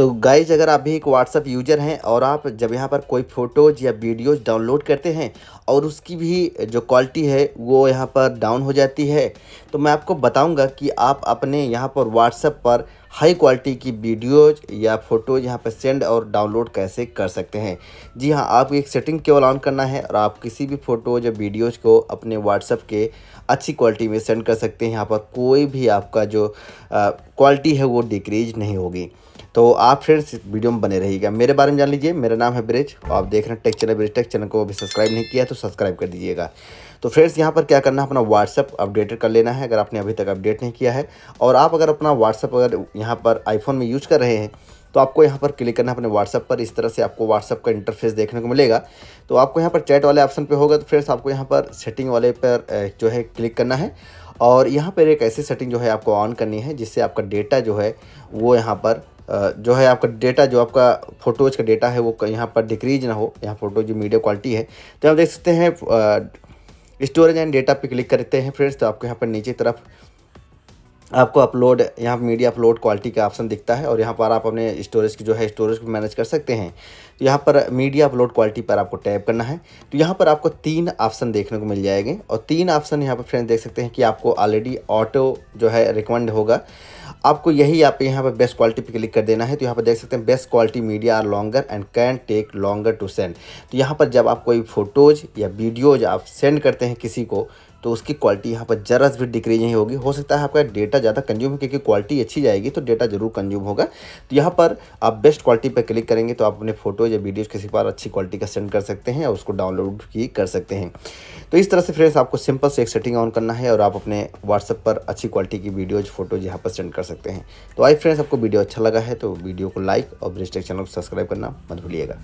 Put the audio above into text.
तो गाइज अगर आप भी एक व्हाट्सअप यूजर हैं और आप जब यहाँ पर कोई फ़ोटोज़ या वीडियोज़ डाउनलोड करते हैं और उसकी भी जो क्वालिटी है वो यहाँ पर डाउन हो जाती है तो मैं आपको बताऊँगा कि आप अपने यहाँ पर व्हाट्सअप पर हाई क्वालिटी की वीडियोज या फ़ोटोज यहाँ पर सेंड और डाउनलोड कैसे कर सकते हैं जी हाँ आपको एक सेटिंग केवल ऑन करना है और आप किसी भी फ़ोटोज या वीडियोज को अपने व्हाट्सअप के अच्छी क्वालिटी में सेंड कर सकते हैं यहाँ पर कोई भी आपका जो क्वालिटी है वो डिक्रीज नहीं होगी तो आप फिर इस वीडियो में बने रहिएगा मेरे बारे में जान लीजिए मेरा नाम है ब्रिज और आप देख रहे हैं tech channel Bridge tech channel को अभी सब्सक्राइब नहीं किया तो सब्सक्राइब कर दीजिएगा तो फ्रेंड्स यहाँ पर क्या करना है अपना व्हाट्सअप अपडेटेड कर लेना है अगर आपने अभी तक अपडेट नहीं किया है और आप अगर अपना व्हाट्सअप अगर यहाँ पर आईफोन में यूज़ कर रहे हैं तो आपको यहाँ पर क्लिक करना है अपने व्हाट्सअप पर इस तरह से आपको व्हाट्सअप का इंटरफेस देखने को मिलेगा तो आपको यहाँ पर चैट वाले ऑप्शन पर होगा तो फ्रेंड्स आपको यहाँ पर सेटिंग वाले पर जो है क्लिक करना है और यहाँ पर एक ऐसी सेटिंग जो है आपको ऑन करनी है जिससे आपका डेटा जो है वो यहाँ पर जो है आपका डेटा जो आपका फ़ोटोज़ का डेटा है वो यहाँ पर डिक्रीज ना हो यहाँ फ़ोटो जो मीडिया क्वालिटी है तो आप देख सकते हैं स्टोरेज एंड डेटा पे क्लिक करते हैं फ्रेंड्स तो आपको यहाँ पर नीचे तरफ आपको अपलोड यहाँ मीडिया अपलोड क्वालिटी का ऑप्शन दिखता है और यहाँ पर आप अपने स्टोरेज की जो है स्टोरेज को मैनेज कर सकते हैं तो यहाँ पर मीडिया अपलोड क्वालिटी पर आपको टैप करना है तो यहाँ पर आपको तीन ऑप्शन देखने को मिल जाएंगे और तीन ऑप्शन यहाँ पर फ्रेंड देख सकते हैं कि आपको ऑलरेडी ऑटो जो है रिकमेंड होगा आपको यही आप यहाँ पर बेस्ट क्वालिटी पर क्लिक कर देना है तो यहाँ पर देख सकते हैं best quality media are longer and can take longer to send तो यहाँ पर जब आप कोई फ़ोटोज़ या वीडियोज आप सेंड करते हैं किसी को तो उसकी क्वालिटी यहाँ पर ज़रा भी डिक्रीज नहीं होगी हो सकता है आपका डेटा ज़्यादा कंज्यूम हो क्योंकि क्वालिटी अच्छी जाएगी तो डेटा ज़रूर कंज्यूम होगा तो यहाँ पर आप बेस्ट क्वालिटी पर क्लिक करेंगे तो आप अपने फोटो या वीडियोज़ किसी पर अच्छी क्वालिटी का सेंड कर सकते हैं और उसको डाउनलोड भी कर सकते हैं तो इस तरह से फ्रेंड्स आपको सिंपल से एक सेटिंग ऑन करना है और आप अपने व्हाट्सअप पर अच्छी क्वालिटी की वीडियोज फोटोज यहाँ पर सेंड कर सकते हैं तो आई फ्रेंड्स आपको वीडियो अच्छा लगा है तो वीडियो को लाइक और ब्रिस्टेक चैनल को सब्सक्राइब करना मत भूलिएगा